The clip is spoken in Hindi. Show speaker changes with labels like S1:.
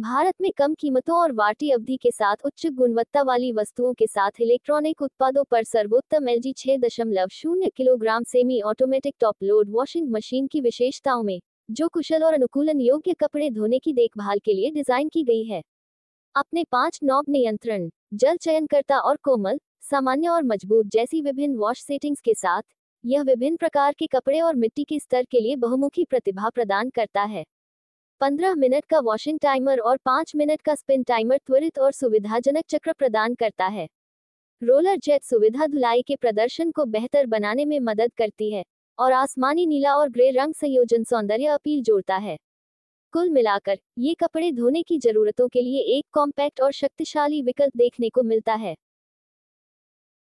S1: भारत में कम कीमतों और वार्टी अवधि के साथ उच्च गुणवत्ता वाली वस्तुओं के साथ इलेक्ट्रॉनिक उत्पादों पर सर्वोत्तम एल जी छह दशमलव शून्य kilogram semi automatic top load washing machine की विशेषताओं में जो कुशल और अनुकूलन योग्य कपड़े धोने की देखभाल के लिए डिजाइन की गई है अपने पांच नॉब नियंत्रण जल चयनकर्ता और कोमल सामान्य और मजबूत जैसी विभिन्न वॉश सेटिंग्स के साथ यह विभिन्न प्रकार के कपड़े और मिट्टी के स्तर के लिए बहुमुखी प्रतिभा प्रदान करता है 15 मिनट का वॉशिंग टाइमर और 5 मिनट का स्पिन टाइमर त्वरित और सुविधाजनक चक्र प्रदान करता है रोलर जेट सुविधा धुलाई के प्रदर्शन को बेहतर बनाने में मदद करती है और आसमानी नीला और ग्रे रंग संयोजन सौंदर्य अपील जोड़ता है कुल मिलाकर ये कपड़े धोने की जरूरतों के लिए एक कॉम्पैक्ट और शक्तिशाली विकल्प देखने को मिलता है